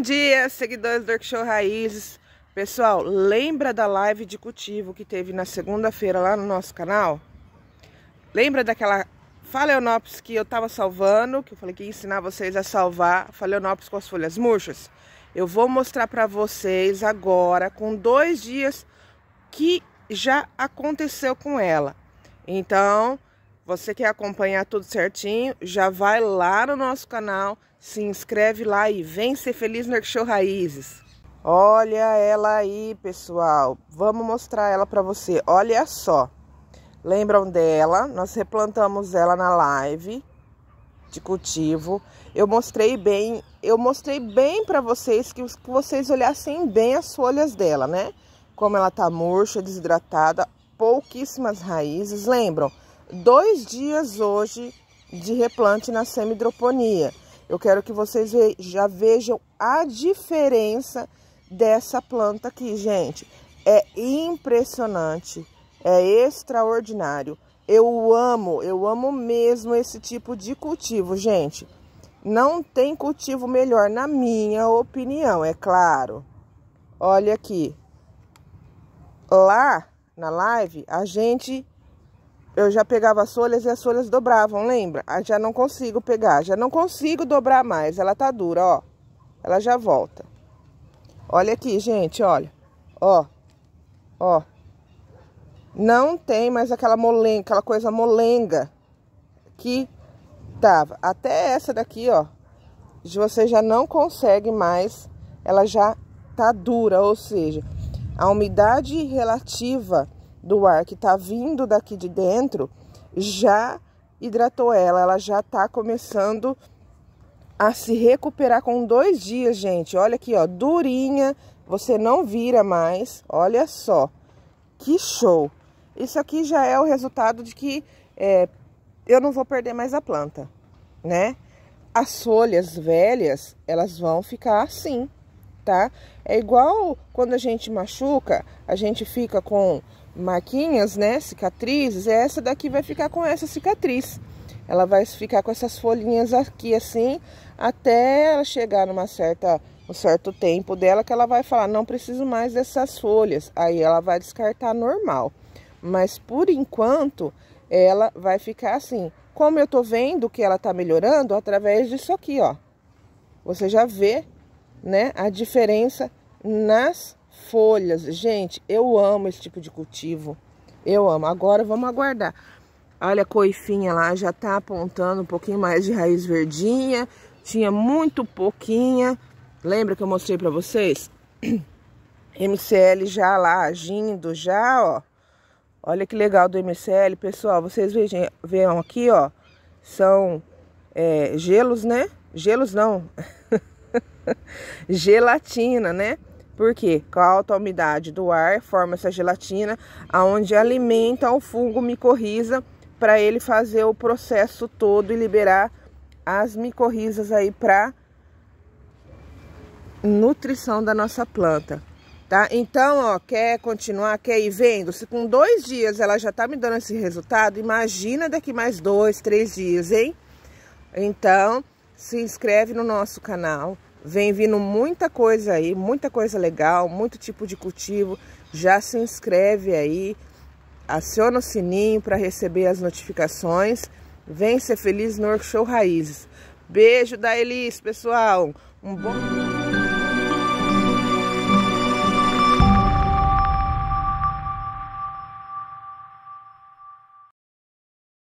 Bom dia, seguidores do Show Raízes. Pessoal, lembra da live de cultivo que teve na segunda-feira lá no nosso canal? Lembra daquela faleonops que eu tava salvando, que eu falei que ia ensinar vocês a salvar faleonops com as folhas murchas? Eu vou mostrar para vocês agora, com dois dias, que já aconteceu com ela. Então, você quer acompanhar tudo certinho? Já vai lá no nosso canal, se inscreve lá e vem ser feliz no Show Raízes. Olha ela aí, pessoal. Vamos mostrar ela para você. Olha só. Lembram dela? Nós replantamos ela na live de cultivo. Eu mostrei bem, eu mostrei bem para vocês que, vocês olhassem bem as folhas dela, né? Como ela tá murcha, desidratada, pouquíssimas raízes, lembram? dois dias hoje de replante na semidroponia. Eu quero que vocês já vejam a diferença dessa planta aqui, gente. É impressionante, é extraordinário. Eu amo, eu amo mesmo esse tipo de cultivo, gente. Não tem cultivo melhor, na minha opinião, é claro. Olha aqui. Lá na live, a gente eu já pegava as folhas e as folhas dobravam, lembra? Ah, já não consigo pegar, já não consigo dobrar mais. Ela tá dura, ó. Ela já volta. Olha aqui, gente, olha. Ó. Ó. Não tem mais aquela molenga, aquela coisa molenga que tava. Até essa daqui, ó. Você já não consegue mais. Ela já tá dura, ou seja, a umidade relativa do ar que está vindo daqui de dentro já hidratou ela, ela já está começando a se recuperar com dois dias, gente. Olha aqui, ó, durinha, você não vira mais. Olha só, que show! Isso aqui já é o resultado de que é, eu não vou perder mais a planta, né? As folhas velhas, elas vão ficar assim, tá? É igual quando a gente machuca, a gente fica com marquinhas, né? Cicatrizes. Essa daqui vai ficar com essa cicatriz. Ela vai ficar com essas folhinhas aqui assim, até ela chegar numa certa um certo tempo dela que ela vai falar, não preciso mais dessas folhas. Aí ela vai descartar normal. Mas por enquanto, ela vai ficar assim. Como eu tô vendo que ela tá melhorando através disso aqui, ó. Você já vê né, a diferença nas folhas. Gente, eu amo esse tipo de cultivo. Eu amo. Agora vamos aguardar. Olha a coifinha lá, já tá apontando um pouquinho mais de raiz verdinha. Tinha muito pouquinha. Lembra que eu mostrei para vocês? MCL já lá agindo, já, ó. Olha que legal do MCL, pessoal. Vocês vejam, vejam aqui, ó. São é, gelos, né? Gelos não. gelatina, né? Porque com a alta umidade do ar forma essa gelatina, aonde alimenta o fungo micorriza para ele fazer o processo todo e liberar as micorrizas aí para nutrição da nossa planta. Tá? Então, ó, quer continuar, quer ir vendo? Se com dois dias ela já tá me dando esse resultado, imagina daqui mais dois, três dias, hein? Então, se inscreve no nosso canal. Vem vindo muita coisa aí, muita coisa legal, muito tipo de cultivo. Já se inscreve aí, aciona o sininho para receber as notificações. Vem ser feliz no Workshop Raízes. Beijo da Elis, pessoal. Um bom